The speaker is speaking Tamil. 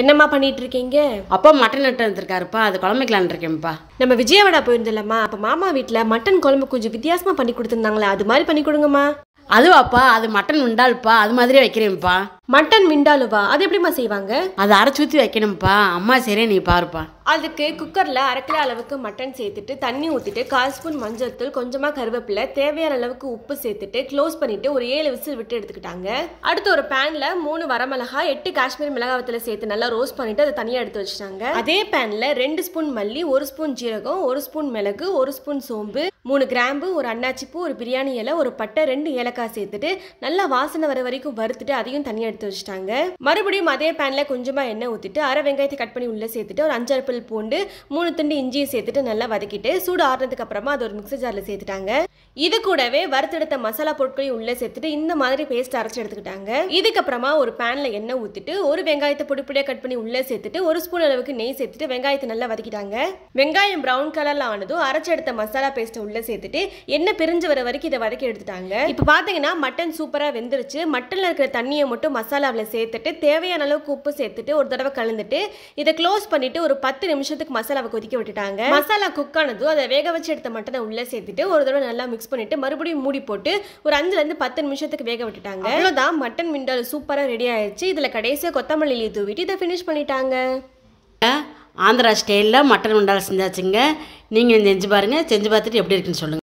என்னம்மா பண்ணிட்டு இருக்கீங்க அப்பா மட்டன் நட்டு வந்துருக்காருப்பா அது குழம்புக்கலான் இருக்கேன்ப்பா நம்ம விஜயவாடா போயிருந்தோம்லம்மா அப்ப மாமா வீட்டுல மட்டன் குழம்பு கொஞ்சம் வித்தியாசமா பண்ணி கொடுத்துருந்தாங்களே அது மாதிரி பண்ணி கொடுங்கம்மா அதுவாப்பா அது மட்டன் விண்டாலுப்பா அது மாதிரி வைக்கிறேன்ப்பா மட்டன் விண்டாலுவா அது எப்படிம்மா செய்வாங்க அதை அரைச்சி ஊற்றி வைக்கணும்ப்பா அம்மா சரியா நீ பாருப்பா அதுக்கு குக்கரில் அரைக்கிற அளவுக்கு மட்டன் சேர்த்துட்டு தண்ணி ஊற்றிட்டு கால் ஸ்பூன் மஞ்சள் தூள் கொஞ்சமாக கருவேப்பிலை தேவையான அளவுக்கு உப்பு சேர்த்துட்டு க்ளோஸ் பண்ணிவிட்டு ஒரு ஏழு விசில் விட்டு எடுத்துக்கிட்டாங்க அடுத்து ஒரு பேனில் மூணு வரமிளகா எட்டு காஷ்மீர் மிளகாவத்தில் சேர்த்து நல்லா ரோஸ்ட் பண்ணிவிட்டு அதை தனியாக எடுத்து வச்சுட்டாங்க அதே பேனில் ரெண்டு ஸ்பூன் மல்லி ஒரு ஸ்பூன் ஜீரகம் ஒரு ஸ்பூன் மிளகு ஒரு ஸ்பூன் சோம்பு மூணு கிராம்பு ஒரு அன்னாச்சிப்பூ ஒரு பிரியாணி இலை ஒரு பட்டை ரெண்டு ஏலக்காய் சேர்த்துட்டு நல்லா வாசனை வர வரைக்கும் வறுத்துட்டு அதையும் தனியாக எடுத்து வச்சுட்டாங்க மறுபடியும் அதே பேனில் கொஞ்சமாக எண்ணெய் ஊற்றிட்டு அரை வெங்காயத்தை கட் பண்ணி உள்ளே சேர்த்துட்டு ஒரு அஞ்சு அறுப்பில் டேபிள் பூண்டு மூணு துண்டு இஞ்சியும் சேர்த்துட்டு நல்லா வதக்கிட்டு சூடு ஆடுறதுக்கு அப்புறமா அது ஒரு மிக்சர் ஜாரில் சேர்த்துட்டாங்க இது கூடவே வறுத்தெடுத்த மசாலா பொருட்களையும் உள்ளே சேர்த்துட்டு இந்த மாதிரி பேஸ்ட் அரைச்சி எடுத்துக்கிட்டாங்க இதுக்கப்புறமா ஒரு பேனில் எண்ணெய் ஊற்றிட்டு ஒரு வெங்காயத்தை பொடிப்படியாக கட் பண்ணி உள்ளே சேர்த்துட்டு ஒரு ஸ்பூன் அளவுக்கு நெய் சேர்த்துட்டு வெங்காயத்தை நல்லா வதக்கிட்டாங்க வெங்காயம் ப்ரௌன் கலரில் ஆனதும் அரைச்சி எடுத்த மசாலா பேஸ்ட்டை உள்ளே சேர்த்துட்டு எண்ணெய் பிரிஞ்சு வர வரைக்கும் இதை வதக்கி எடுத்துட்டாங்க இப்போ பார்த்தீங்கன்னா மட்டன் சூப்பராக வெந்துருச்சு மட்டனில் இருக்கிற தண்ணியை மட்டும் மசாலாவில் சேர்த்துட்டு தேவையான அளவுக்கு உப்பு சேர்த்துட்டு ஒரு தடவை கலந்துட்டு இதை க்ளோஸ் பண்ணிவிட்டு ஒரு பத்து பத்து நிமிஷத்துக்கு மசாலாவை கொதிக்க விட்டுட்டாங்க மசாலா குக் ஆனதும் அதை வேக வச்சு எடுத்த மட்டனை உள்ளே சேர்த்துட்டு ஒரு தடவை நல்லா மிக்ஸ் பண்ணிட்டு மறுபடியும் மூடி போட்டு ஒரு அஞ்சுலேருந்து பத்து நிமிஷத்துக்கு வேக விட்டுட்டாங்க அவ்வளோதான் மட்டன் மிண்டால் சூப்பராக ரெடி ஆயிடுச்சு இதில் கடைசியாக கொத்தமல்லியை தூவிட்டு இதை ஃபினிஷ் பண்ணிட்டாங்க ஆந்திரா ஸ்டைலில் மட்டன் உண்டால் செஞ்சாச்சுங்க நீங்கள் செஞ்சு பாருங்கள் செஞ்சு பார்த்துட்டு எப்படி இருக்குன்னு சொல்லுங்கள்